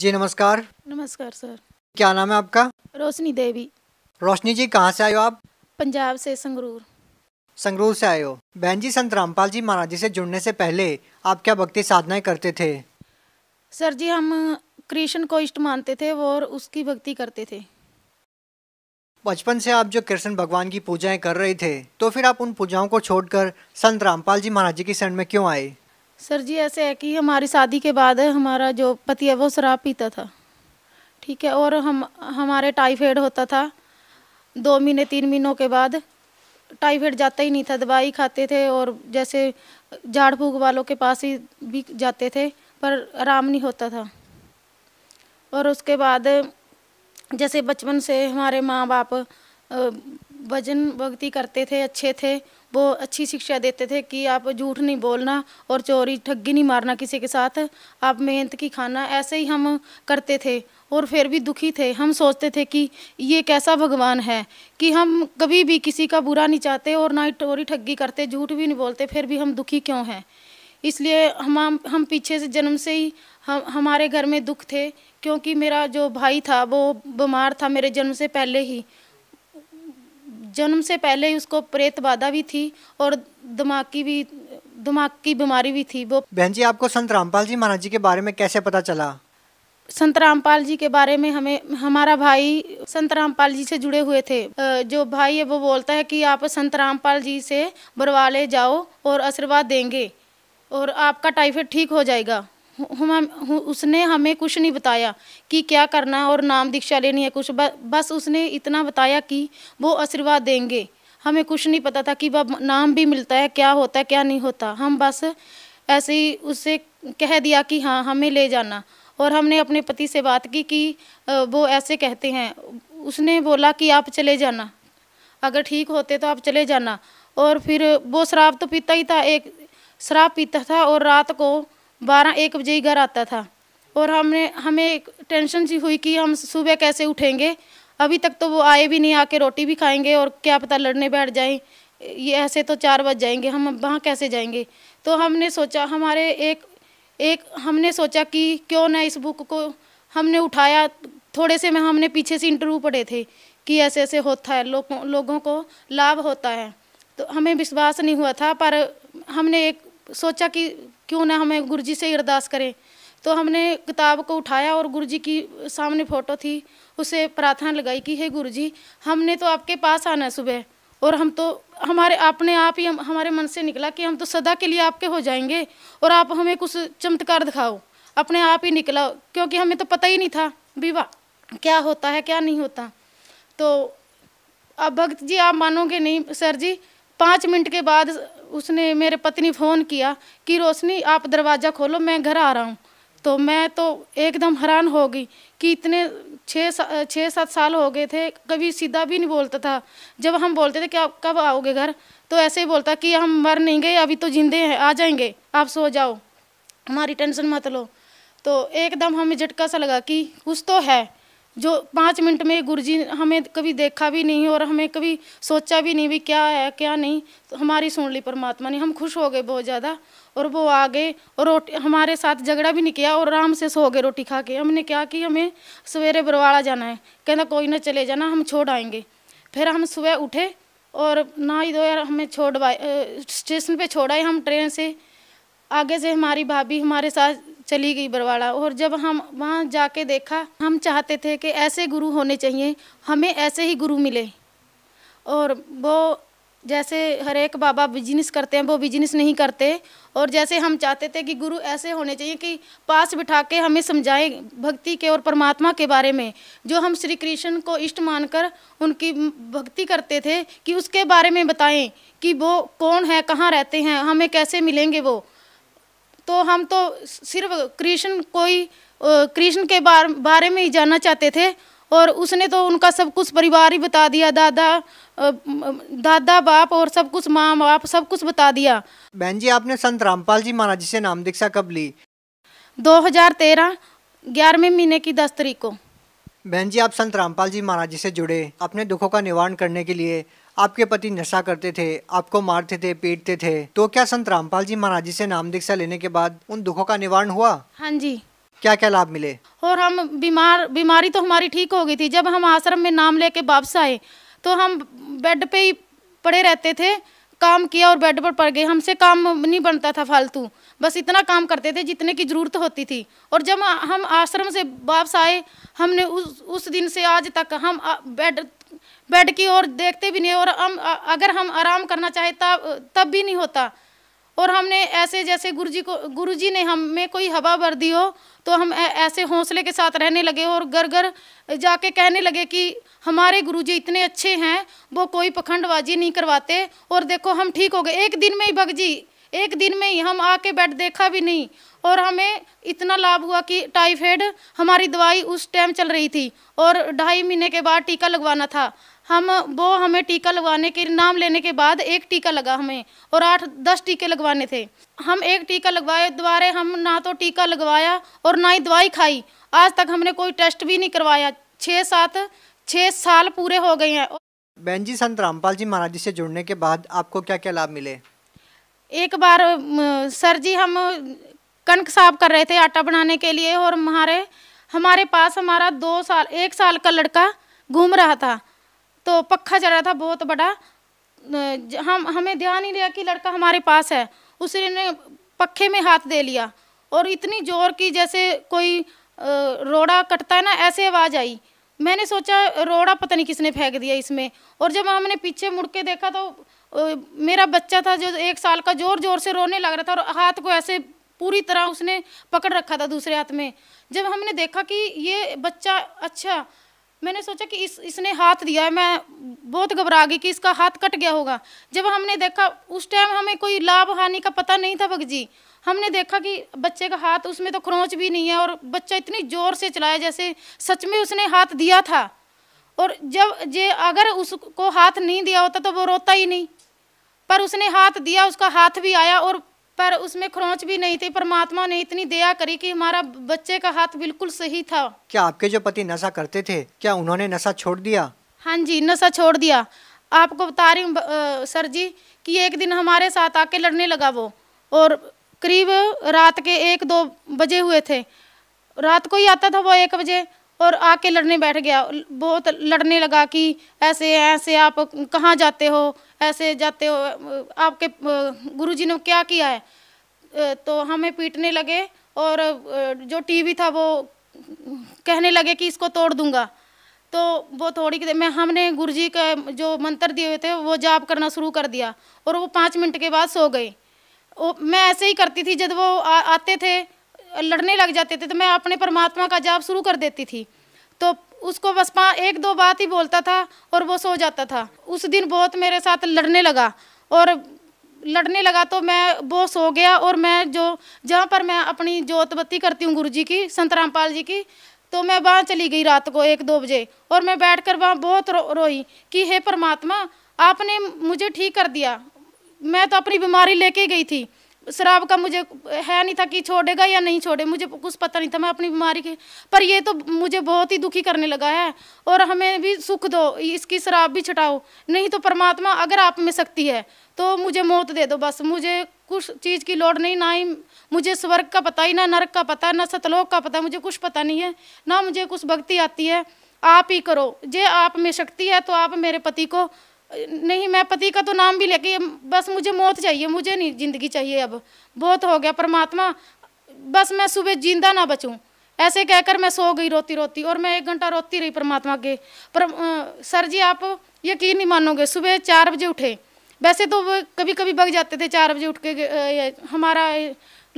जी नमस्कार नमस्कार सर क्या नाम है आपका रोशनी देवी रोशनी जी कहाँ से आए हो आप पंजाब से संगरूर संगरूर से आए हो बहन जी संत रामपाल जी महाराज जी से जुड़ने से पहले आप क्या भक्ति साधनाएं करते थे सर जी हम कृष्ण को इष्ट मानते थे और उसकी भक्ति करते थे बचपन से आप जो कृष्ण भगवान की पूजाएं कर रहे थे तो फिर आप उन पूजाओं को छोड़कर संत रामपाल जी महाराज जी की शरण में क्यों आए सर जी ऐसे है कि हमारी शादी के बाद हमारा जो पति है वो शराब पीता था ठीक है और हम हमारे टाइफाइड होता था दो महीने तीन महीनों के बाद टाइफाइड जाता ही नहीं था दवाई खाते थे और जैसे झाड़ फूक वालों के पास ही भी जाते थे पर आराम नहीं होता था और उसके बाद जैसे बचपन से हमारे माँ बाप भजन भक्ति करते थे अच्छे थे वो अच्छी शिक्षा देते थे कि आप झूठ नहीं बोलना और चोरी ठगी नहीं मारना किसी के साथ आप मेहनत की खाना ऐसे ही हम करते थे और फिर भी दुखी थे हम सोचते थे कि ये कैसा भगवान है कि हम कभी भी किसी का बुरा नहीं चाहते और ना ही चोरी ठगी करते झूठ भी नहीं बोलते फिर भी हम दुखी क्यों हैं इसलिए हम हम पीछे से जन्म से ही हम हमारे घर में दुख थे क्योंकि मेरा जो भाई था वो बीमार था मेरे जन्म से पहले ही जन्म से पहले ही उसको प्रेत बाधा भी थी और दिमाग की भी दिमाग की बीमारी भी थी वो बहन जी आपको संत रामपाल जी महाराज जी के बारे में कैसे पता चला संत रामपाल जी के बारे में हमें हमारा भाई संत रामपाल जी से जुड़े हुए थे जो भाई है वो बोलता है कि आप संत रामपाल जी से बरवाले जाओ और आशीर्वाद देंगे और आपका टाइफाइड ठीक हो जाएगा हम उसने हमें कुछ नहीं बताया कि क्या करना और नाम दीक्षा लेनी है कुछ बस उसने इतना बताया कि वो आशीर्वाद देंगे हमें कुछ नहीं पता था कि वह नाम भी मिलता है क्या होता है क्या नहीं होता हम बस ऐसे ही उससे कह दिया कि हाँ हमें ले जाना और हमने अपने पति से बात की कि वो ऐसे कहते हैं उसने बोला कि आप चले जाना अगर ठीक होते तो आप चले जाना और फिर वो शराब तो पीता ही था एक शराब पीता था और रात को बारह एक बजे ही घर आता था और हमने हमें एक टेंशन सी हुई कि हम सुबह कैसे उठेंगे अभी तक तो वो आए भी नहीं आके रोटी भी खाएंगे और क्या पता लड़ने बैठ जाएं ये ऐसे तो चार बज जाएंगे हम वहाँ कैसे जाएंगे तो हमने सोचा हमारे एक एक हमने सोचा कि क्यों ना इस बुक को हमने उठाया थोड़े से में हमने पीछे से इंटरव्यू पढ़े थे कि ऐसे ऐसे होता है लोगों लोगों को लाभ होता है तो हमें विश्वास नहीं हुआ था पर हमने एक सोचा कि क्यों ना हमें गुरु जी से अरदास करें तो हमने किताब को उठाया और गुरु जी की सामने फ़ोटो थी उसे प्रार्थना लगाई कि हे गुरु जी हमने तो आपके पास आना है सुबह और हम तो हमारे अपने आप ही हम, हमारे मन से निकला कि हम तो सदा के लिए आपके हो जाएंगे और आप हमें कुछ चमत्कार दिखाओ अपने आप ही निकला क्योंकि हमें तो पता ही नहीं था विवाह क्या होता है क्या नहीं होता तो अब भक्त जी आप मानोगे नहीं सर जी पाँच मिनट के बाद उसने मेरे पत्नी फ़ोन किया कि रोशनी आप दरवाज़ा खोलो मैं घर आ रहा हूँ तो मैं तो एकदम हैरान हो गई कि इतने छः सा, छः सात साल हो गए थे कभी सीधा भी नहीं बोलता था जब हम बोलते थे कि आप कब आओगे घर तो ऐसे ही बोलता कि हम मर नहीं गए अभी तो जिंदे हैं आ जाएंगे आप सो जाओ हमारी टेंशन मत लो तो एकदम हमें झटका सा लगा कि कुछ तो है जो पाँच मिनट में गुरु जी हमें कभी देखा भी नहीं और हमें कभी सोचा भी नहीं भी क्या है क्या नहीं हमारी सुन ली परमात्मा ने हम खुश हो गए बहुत ज़्यादा और वो आ गए और रोटी हमारे साथ झगड़ा भी नहीं किया और आराम से सो गए रोटी खा के हमने क्या कि हमें सवेरे बरवाड़ा जाना है कहना कोई ना चले जाना हम छोड़ आएंगे फिर हम सुबह उठे और ना ही दो यार हमें छोड़वाए स्टेशन पर छोड़ाए हम ट्रेन से आगे से हमारी भाभी हमारे साथ चली गई बरवाड़ा और जब हम वहाँ जाके देखा हम चाहते थे कि ऐसे गुरु होने चाहिए हमें ऐसे ही गुरु मिले और वो जैसे हर एक बाबा बिजनेस करते हैं वो बिजनेस नहीं करते और जैसे हम चाहते थे कि गुरु ऐसे होने चाहिए कि पास बिठा के हमें समझाएं भक्ति के और परमात्मा के बारे में जो हम श्री कृष्ण को इष्ट मानकर उनकी भक्ति करते थे कि उसके बारे में बताएं कि वो कौन है कहाँ रहते हैं हमें कैसे मिलेंगे वो तो हम तो सिर्फ कृष्ण कोई कृष्ण के बार, बारे में ही जानना चाहते थे और उसने तो उनका सब कुछ परिवार ही बता दिया दादा दादा बाप और सब कुछ माँ बाप सब कुछ बता दिया बहन जी आपने संत रामपाल जी महाराज से नाम दीक्षा कब ली 2013 ग्यारहवें महीने की दस तारीख को बहन जी आप संत रामपाल जी महाराज जी से जुड़े अपने दुखों का निवारण करने के लिए आपके पति नशा करते थे आपको मारते थे पीटते थे तो क्या संत रामपाल जी महाराज जी से नाम दीक्षा लेने के बाद उन दुखों का निवारण हुआ हाँ जी क्या क्या लाभ मिले और हम बीमार बीमारी तो हमारी ठीक हो गई थी जब हम आश्रम में नाम लेके वापस आए तो हम बेड पे ही पड़े रहते थे काम किया और बेड पर पड़ गए हमसे काम नहीं बनता था फालतू बस इतना काम करते थे जितने की ज़रूरत होती थी और जब हम आश्रम से वापस आए हमने उस उस दिन से आज तक हम बेड बेड की ओर देखते भी नहीं और हम अगर हम आराम करना चाहे तब तब भी नहीं होता और हमने ऐसे जैसे गुरुजी को गुरुजी ने हम में कोई हवा भर दी हो तो हम ऐसे हौसले के साथ रहने लगे और घर घर जाके कहने लगे कि हमारे गुरुजी इतने अच्छे हैं वो कोई पखंडबाजी नहीं करवाते और देखो हम ठीक हो गए एक दिन में ही भगजी एक दिन में ही हम आके बेड देखा भी नहीं और हमें इतना लाभ हुआ कि टाइफाइड हमारी दवाई उस टाइम चल रही थी और ढाई महीने के बाद टीका लगवाना था हम वो हमें टीका लगवाने के नाम लेने के बाद एक टीका लगा हमें और आठ दस टीके लगवाने थे हम एक टीका लगवाए दोबारे हम ना तो टीका लगवाया और ना ही दवाई खाई आज तक हमने कोई टेस्ट भी नहीं करवाया छः सात छः साल पूरे हो गए हैं बहन जी संत रामपाल जी महाराज जी से जुड़ने के बाद आपको क्या क्या लाभ मिले एक बार सर जी हम कनक साफ कर रहे थे आटा बनाने के लिए और हमारे हमारे पास हमारा दो साल एक साल का लड़का घूम रहा था तो पखा चल रहा था बहुत बड़ा हम हमें ध्यान ही रहा कि लड़का हमारे पास है उसने पखे में हाथ दे लिया और इतनी ज़ोर की जैसे कोई रोड़ा कटता है ना ऐसे आवाज़ आई मैंने सोचा रोड़ा पता नहीं किसने फेंक दिया इसमें और जब हमने पीछे मुड़ के देखा तो मेरा बच्चा था जो एक साल का ज़ोर ज़ोर से रोने लग रहा था और हाथ को ऐसे पूरी तरह उसने पकड़ रखा था दूसरे हाथ में जब हमने देखा कि ये बच्चा अच्छा मैंने सोचा कि इस इसने हाथ दिया है मैं बहुत घबरा गई कि इसका हाथ कट गया होगा जब हमने देखा उस टाइम हमें कोई लाभ हानि का पता नहीं था जी हमने देखा कि बच्चे का हाथ उसमें तो खरोंच भी नहीं है और बच्चा इतनी ज़ोर से चलाया जैसे सच में उसने हाथ दिया था और जब जे अगर उसको हाथ नहीं दिया होता तो वो रोता ही नहीं पर उसने हाथ दिया उसका हाथ भी आया और पर उसमें खरोंच भी नहीं थी परमात्मा ने इतनी दया करी कि हमारा बच्चे का हाथ बिल्कुल सही था क्या आपके जो पति नशा करते थे क्या उन्होंने नशा छोड़ दिया हाँ जी नशा छोड़ दिया आपको बता रही सर जी कि एक दिन हमारे साथ आके लड़ने लगा वो और करीब रात के एक दो बजे हुए थे रात को ही आता था वो एक बजे और आके लड़ने बैठ गया बहुत लड़ने लगा कि ऐसे ऐसे आप कहाँ जाते हो ऐसे जाते हो आपके गुरुजी ने क्या किया है तो हमें पीटने लगे और जो टीवी था वो कहने लगे कि इसको तोड़ दूंगा तो वो थोड़ी देर में हमने गुरुजी का जो मंत्र दिए हुए थे वो जाप करना शुरू कर दिया और वो पाँच मिनट के बाद सो गए मैं ऐसे ही करती थी जब वो आ, आते थे लड़ने लग जाते थे तो मैं अपने परमात्मा का जाप शुरू कर देती थी तो उसको बस पाँच एक दो बात ही बोलता था और वो सो जाता था उस दिन बहुत मेरे साथ लड़ने लगा और लड़ने लगा तो मैं वो सो गया और मैं जो जहाँ पर मैं अपनी जोत बत्ती करती हूँ गुरु जी की संत रामपाल जी की तो मैं वहाँ चली गई रात को एक दो बजे और मैं बैठ कर वहाँ बहुत रो, रोई कि हे परमात्मा आपने मुझे ठीक कर दिया मैं तो अपनी बीमारी लेके गई थी शराब का मुझे है नहीं था कि छोड़ेगा या नहीं छोड़े मुझे कुछ पता नहीं था मैं अपनी बीमारी के पर ये तो मुझे बहुत ही दुखी करने लगा है और हमें भी सुख दो इसकी शराब भी छटाओ नहीं तो परमात्मा अगर आप में सकती है तो मुझे मौत दे दो बस मुझे कुछ चीज़ की लोड़ नहीं ना ही मुझे स्वर्ग का पता ही ना नर्क का पता ना सतलोक का पता मुझे कुछ पता नहीं है ना मुझे कुछ भक्ति आती है आप ही करो जे आप में शक्ति है तो आप मेरे पति को नहीं मैं पति का तो नाम भी लेके बस मुझे मौत चाहिए मुझे नहीं ज़िंदगी चाहिए अब बहुत हो गया परमात्मा बस मैं सुबह जिंदा ना बचूँ ऐसे कहकर मैं सो गई रोती रोती और मैं एक घंटा रोती रही परमात्मा के पर सर जी आप यकीन नहीं मानोगे सुबह चार बजे उठे वैसे तो कभी कभी बग जाते थे चार बजे उठ के हमारा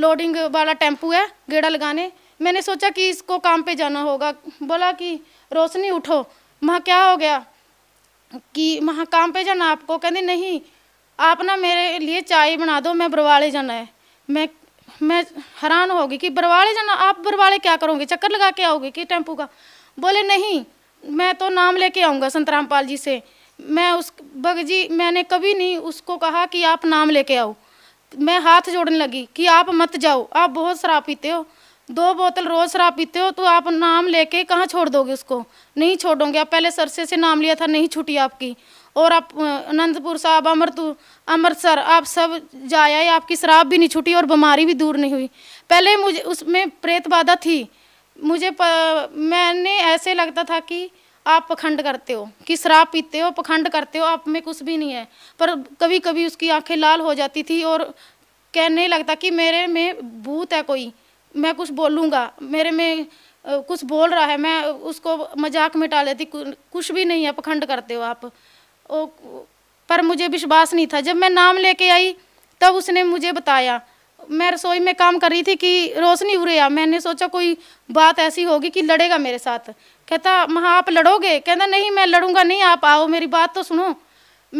लोडिंग वाला टेम्पू है गेड़ा लगाने मैंने सोचा कि इसको काम पे जाना होगा बोला कि रोशनी उठो वहाँ क्या हो गया कि काम पे जाना आपको कहते नहीं आप ना मेरे लिए चाय बना दो मैं बरवाले जाना है मैं मैं हैरान होगी कि बरवाले जाना आप बरवाले क्या करोगे चक्कर लगा के आओगे कि टेम्पू का बोले नहीं मैं तो नाम लेके आऊँगा संतराम पाल जी से मैं उस जी मैंने कभी नहीं उसको कहा कि आप नाम लेके आओ मैं हाथ जोड़ने लगी कि आप मत जाओ आप बहुत शराब पीते हो दो बोतल रोज़ शराब पीते हो तो आप नाम लेके कहाँ छोड़ दोगे उसको नहीं छोड़ोगे आप पहले सरसे से नाम लिया था नहीं छुट्टी आपकी और आप अनंतपुर साहब अमरतू अमृतसर आप सब जाया आपकी शराब भी नहीं छुटी और बीमारी भी दूर नहीं हुई पहले मुझे उसमें प्रेत बाधा थी मुझे प, मैंने ऐसे लगता था कि आप पखंड करते हो कि शराब पीते हो पखंड करते हो आप में कुछ भी नहीं है पर कभी कभी उसकी आंखें लाल हो जाती थी और कहने लगता कि मेरे में भूत है कोई मैं कुछ बोलूँगा मेरे में कुछ बोल रहा है मैं उसको मजाक में टाल लेती कुछ भी नहीं है पखंड करते हो आप ओ, पर मुझे विश्वास नहीं था जब मैं नाम लेके आई तब उसने मुझे बताया मैं रसोई में काम कर रही थी कि रोशनी उरेया मैंने सोचा कोई बात ऐसी होगी कि लड़ेगा मेरे साथ कहता महा आप लड़ोगे कहता नहीं मैं लड़ूंगा नहीं आप आओ मेरी बात तो सुनो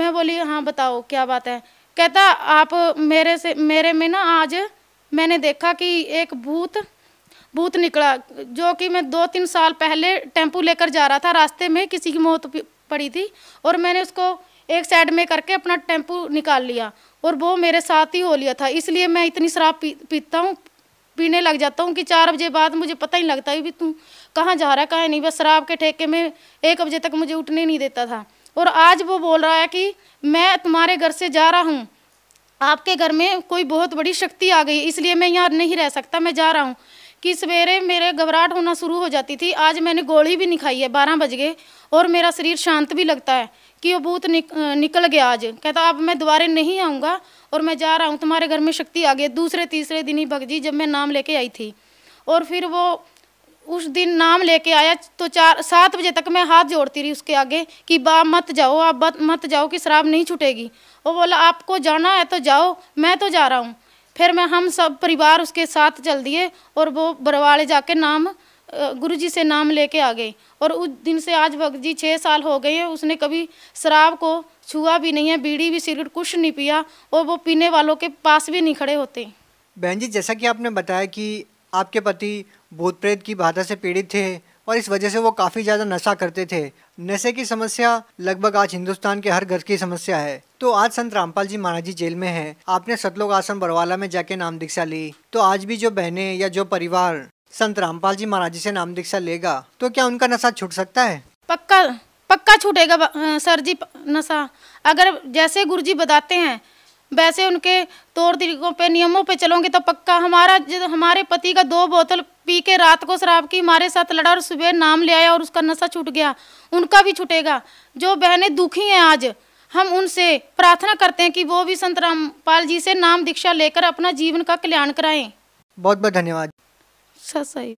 मैं बोली हाँ बताओ क्या बात है कहता आप मेरे से मेरे में ना आज मैंने देखा कि एक भूत भूत निकला जो कि मैं दो तीन साल पहले टेम्पू लेकर जा रहा था रास्ते में किसी की मौत पड़ी थी और मैंने उसको एक साइड में करके अपना टेम्पू निकाल लिया और वो मेरे साथ ही हो लिया था इसलिए मैं इतनी शराब पी, पीता हूँ पीने लग जाता हूँ कि चार बजे बाद मुझे पता ही लगता है भी तू कहाँ जा रहा है कहाँ नहीं बस शराब के ठेके में एक बजे तक मुझे उठने नहीं देता था और आज वो बोल रहा है कि मैं तुम्हारे घर से जा रहा हूँ आपके घर में कोई बहुत बड़ी शक्ति आ गई इसलिए मैं यहाँ नहीं रह सकता मैं जा रहा हूँ कि सवेरे मेरे घबराहट होना शुरू हो जाती थी आज मैंने गोली भी नहीं खाई है बारह बज गए और मेरा शरीर शांत भी लगता है कि वो भूत निक, निकल गया आज कहता अब मैं दोबारा नहीं आऊँगा और मैं जा रहा हूँ तुम्हारे घर में शक्ति आ गई दूसरे तीसरे दिन ही भगजी जब मैं नाम लेके आई थी और फिर वो उस दिन नाम लेके आया तो चार सात बजे तक मैं हाथ जोड़ती रही उसके आगे कि बा मत जाओ आप मत जाओ कि शराब नहीं छूटेगी वो बोला आपको जाना है तो जाओ मैं तो जा रहा हूँ फिर मैं हम सब परिवार उसके साथ चल दिए और वो बरवाड़े जाके नाम गुरु जी से नाम लेके आ गए और उस दिन से आज भगत जी छः साल हो गए हैं उसने कभी शराब को छुआ भी नहीं है बीड़ी भी सिगरेट कुछ नहीं पिया और वो पीने वालों के पास भी नहीं खड़े होते बहन जी जैसा कि आपने बताया कि आपके पति भूत प्रेत की बाधा से पीड़ित थे और इस वजह से वो काफ़ी ज़्यादा नशा करते थे नशे की समस्या लगभग आज हिंदुस्तान के हर घर की समस्या है तो आज संत रामपाल जी महाराज जी जेल में हैं आपने सतलोक आश्रम बरवाला में जाके नाम दीक्षा ली तो आज भी जो बहने या जो परिवार संत रामपाल जी महाराज जी से नाम दीक्षा लेगा तो क्या उनका नशा छूट सकता है पक्का पक्का छूटेगा सर जी नशा अगर जैसे गुरु जी बताते हैं वैसे उनके तौर तरीकों पे नियमों पे चलोगे तो पक्का हमारा हमारे पति का दो बोतल पी के रात को शराब की हमारे साथ लड़ा और सुबह नाम ले आया और उसका नशा छूट गया उनका भी छूटेगा जो बहनें दुखी हैं आज हम उनसे प्रार्थना करते हैं कि वो भी संत रामपाल जी से नाम दीक्षा लेकर अपना जीवन का कल्याण कराएं बहुत बहुत धन्यवाद सही